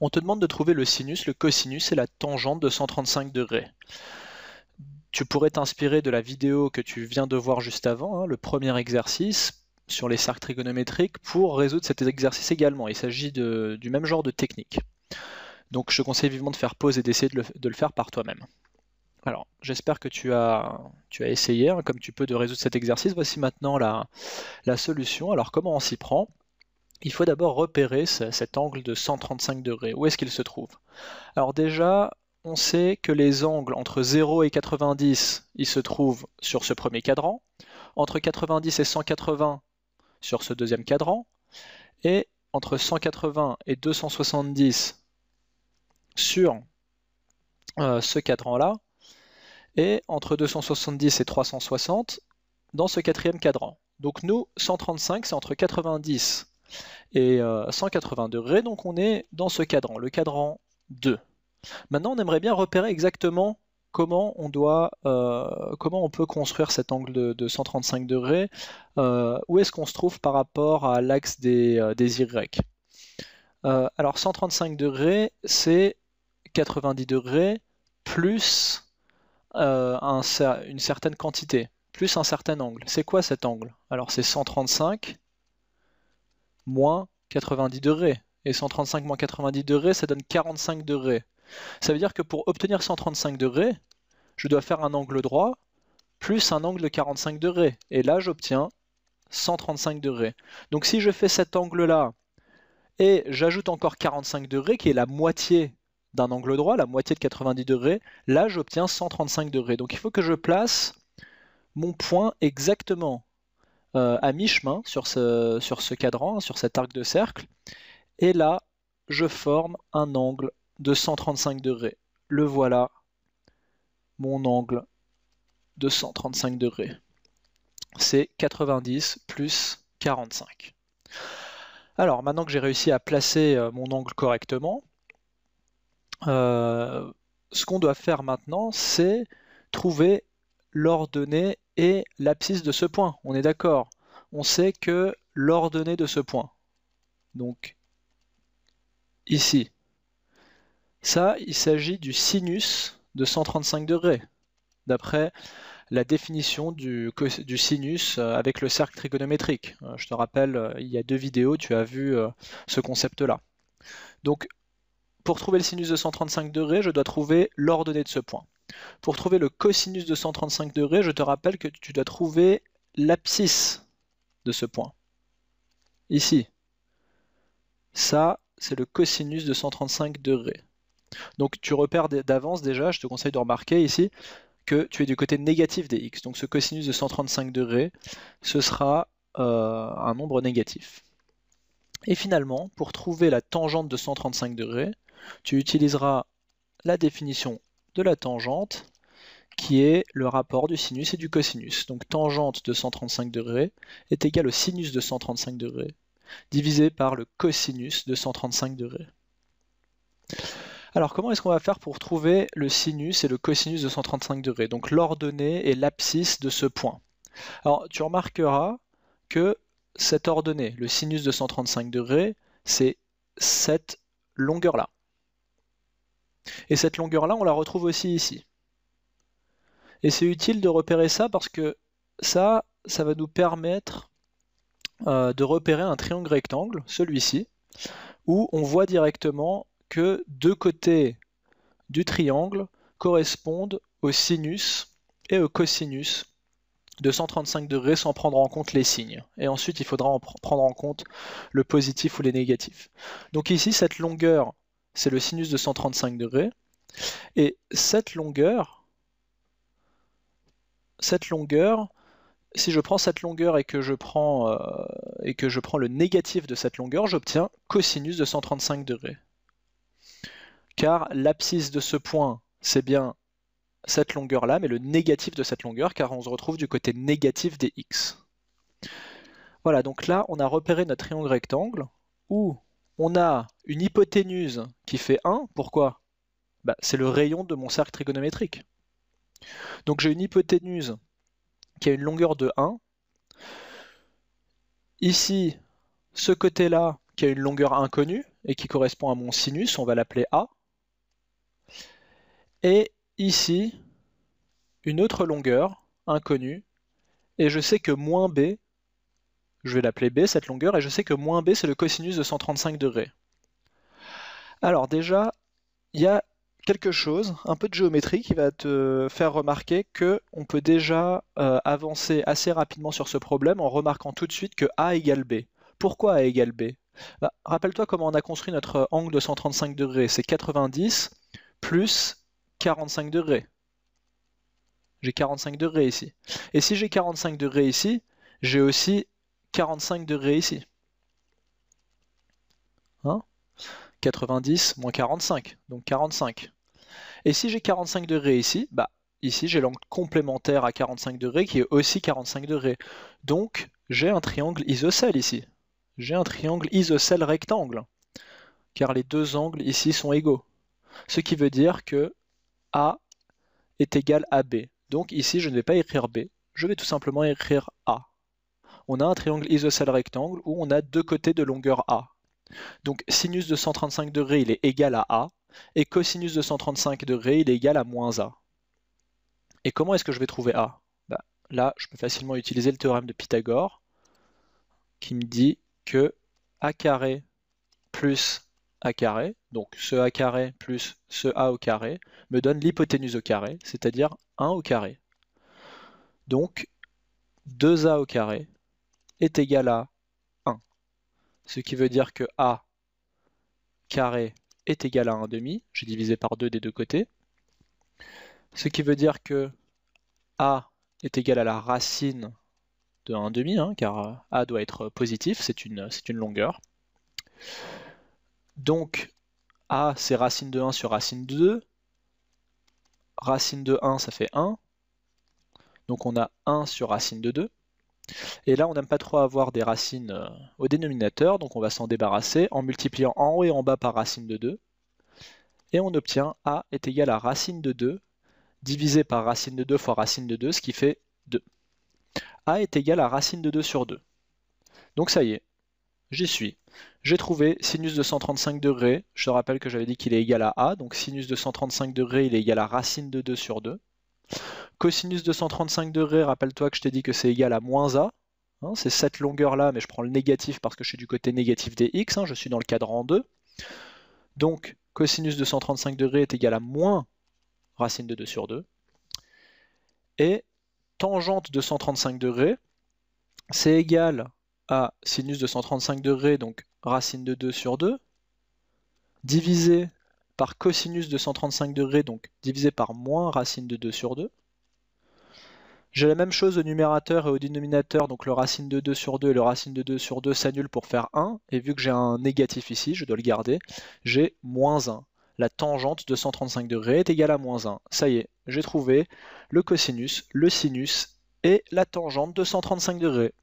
on te demande de trouver le sinus, le cosinus et la tangente de 135 degrés. Tu pourrais t'inspirer de la vidéo que tu viens de voir juste avant, hein, le premier exercice sur les cercles trigonométriques, pour résoudre cet exercice également. Il s'agit du même genre de technique. Donc je conseille vivement de faire pause et d'essayer de, le faire par toi-même. Alors, j'espère que tu as, essayé, hein, comme tu peux, de résoudre cet exercice. Voici maintenant la solution. Alors, comment on s'y prend il faut d'abord repérer cet angle de 135 degrés. Où est-ce qu'il se trouve Alors déjà, on sait que les angles entre 0 et 90, ils se trouvent sur ce premier cadran, entre 90 et 180 sur ce deuxième cadran, et entre 180 et 270 sur euh, ce cadran-là, et entre 270 et 360 dans ce quatrième cadran. Donc nous, 135, c'est entre 90 et 180 euh, degrés. Donc on est dans ce cadran, le cadran 2. Maintenant, on aimerait bien repérer exactement comment on doit, euh, comment on peut construire cet angle de, 135 degrés. Euh, où est-ce qu'on se trouve par rapport à l'axe des, Y Alors 135 degrés, c'est 90 degrés plus une certaine quantité, plus un certain angle. C'est quoi cet angle Alors c'est 135 moins 90 degrés. Et 135 moins 90 degrés, ça donne 45 degrés. Ça veut dire que pour obtenir 135 degrés, je dois faire un angle droit plus un angle de 45 degrés. Et là, j'obtiens 135 degrés. Donc si je fais cet angle-là, et j'ajoute encore 45 degrés, qui est la moitié d'un angle droit, la moitié de 90 degrés, là j'obtiens 135 degrés. Donc il faut que je place mon point exactement. Euh, à mi-chemin sur ce, sur ce cadran, sur cet arc de cercle. Et là, je forme un angle de 135 degrés. Le voilà, mon angle de 135 degrés. C'est 90 plus 45. Alors maintenant que j'ai réussi à placer euh, mon angle correctement, euh, ce qu'on doit faire maintenant, c'est trouver l'ordonnée et l'abscisse de ce point, on est d'accord. On sait que l'ordonnée de ce point, donc ici, ça, il s'agit du sinus de 135 degrés, d'après la définition du, sinus euh, avec le cercle trigonométrique. Euh, je te rappelle, euh, il y a deux vidéos, tu as vu ce concept-là. Donc, pour trouver le sinus de 135 degrés, je dois trouver l'ordonnée de ce point. Pour trouver le cosinus de 135 degrés, je te rappelle que tu dois trouver l'abscisse de ce point. Ici. Ça, c'est le cosinus de 135 degrés. Donc tu repères d'avance déjà, je te conseille de remarquer ici, que tu es du côté négatif des x. Donc ce cosinus de 135 degrés, ce sera euh, un nombre négatif. Et finalement, pour trouver la tangente de 135 degrés, tu utiliseras la définition de la tangente, qui est le rapport du sinus et du cosinus. Donc tangente de 135 degrés est égale au sinus de 135 degrés, divisé par le cosinus de 135 degrés. Alors comment est-ce qu'on va faire pour trouver le sinus et le cosinus de 135 degrés, donc l'ordonnée et l'abscisse de ce point Alors tu remarqueras que cette ordonnée, le sinus de 135 degrés, c'est cette longueur-là. Et cette longueur-là, on la retrouve aussi ici. Et c'est utile de repérer ça parce que ça, ça va nous permettre euh, de repérer un triangle rectangle, celui-ci, où on voit directement que deux côtés du triangle correspondent au sinus et au cosinus de 135 degrés sans prendre en compte les signes. Et ensuite, il faudra en prendre en compte le positif ou les négatifs. Donc ici, cette longueur c'est le sinus de 135 degrés. Et cette longueur, cette longueur, si je prends cette longueur et que je prends, euh, et que je prends le négatif de cette longueur, j'obtiens cosinus de 135 degrés. Car l'abscisse de ce point, c'est bien cette longueur-là, mais le négatif de cette longueur, car on se retrouve du côté négatif des x. Voilà, donc là, on a repéré notre triangle rectangle, où on a une hypoténuse qui fait 1. Pourquoi bah, C'est le rayon de mon cercle trigonométrique. Donc j'ai une hypoténuse qui a une longueur de 1. Ici, ce côté-là qui a une longueur inconnue et qui correspond à mon sinus, on va l'appeler A. Et ici, une autre longueur inconnue. Et je sais que moins B je vais l'appeler b, cette longueur, et je sais que moins b, c'est le cosinus de 135 degrés. Alors déjà, il y a quelque chose, un peu de géométrie, qui va te faire remarquer que on peut déjà euh, avancer assez rapidement sur ce problème en remarquant tout de suite que a égale b. Pourquoi a égale b bah, Rappelle-toi comment on a construit notre angle de 135 degrés. C'est 90 plus 45 degrés. J'ai 45 degrés ici. Et si j'ai 45 degrés ici, j'ai aussi 45 degrés ici. 90 hein moins 45, donc 45. Et si j'ai 45 degrés ici, bah ici j'ai l'angle complémentaire à 45 degrés qui est aussi 45 degrés. Donc j'ai un triangle isocèle ici. J'ai un triangle isocèle rectangle, car les deux angles ici sont égaux. Ce qui veut dire que A est égal à B. Donc ici je ne vais pas écrire B, je vais tout simplement écrire A on a un triangle isocèle rectangle où on a deux côtés de longueur A. Donc sinus de 135 degrés, il est égal à A, et cosinus de 135 degrés, il est égal à moins A. Et comment est-ce que je vais trouver A bah, Là, je peux facilement utiliser le théorème de Pythagore, qui me dit que A carré plus a carré, donc ce a carré plus ce a au carré, me donne l'hypoténuse au carré, c'est-à-dire 1 au carré. Donc 2a au carré est égal à 1. Ce qui veut dire que A carré est égal à 1 demi. J'ai divisé par 2 des deux côtés. Ce qui veut dire que A est égal à la racine de 1 hein, car euh, A doit être positif, c'est une, une longueur. Donc A c'est racine de 1 sur racine de 2. Racine de 1 ça fait 1. Donc on a 1 sur racine de 2. Et là, on n'aime pas trop avoir des racines euh, au dénominateur, donc on va s'en débarrasser en multipliant en haut et en bas par racine de 2. Et on obtient a est égal à racine de 2 divisé par racine de 2 fois racine de 2, ce qui fait 2. a est égal à racine de 2 sur 2. Donc ça y est, j'y suis. J'ai trouvé sinus de 135 degrés, je te rappelle que j'avais dit qu'il est égal à a, donc sinus de 135 degrés, il est égal à racine de 2 sur 2. Cosinus de degrés, rappelle-toi que je t'ai dit que c'est égal à moins a. Hein, c'est cette longueur-là, mais je prends le négatif parce que je suis du côté négatif des x, hein, je suis dans le cadran 2. Donc, cosinus de degrés est égal à moins racine de 2 sur 2. Et tangente de de degrés, c'est égal à sinus de degrés, donc racine de 2 sur 2, divisé par cosinus de 135 degrés, donc divisé par moins racine de 2 sur 2. J'ai la même chose au numérateur et au dénominateur, donc le racine de 2 sur 2 et le racine de 2 sur 2 s'annulent pour faire 1, et vu que j'ai un négatif ici, je dois le garder, j'ai moins 1. La tangente de 135 degrés est égale à moins 1. Ça y est, j'ai trouvé le cosinus, le sinus et la tangente de 135 degrés.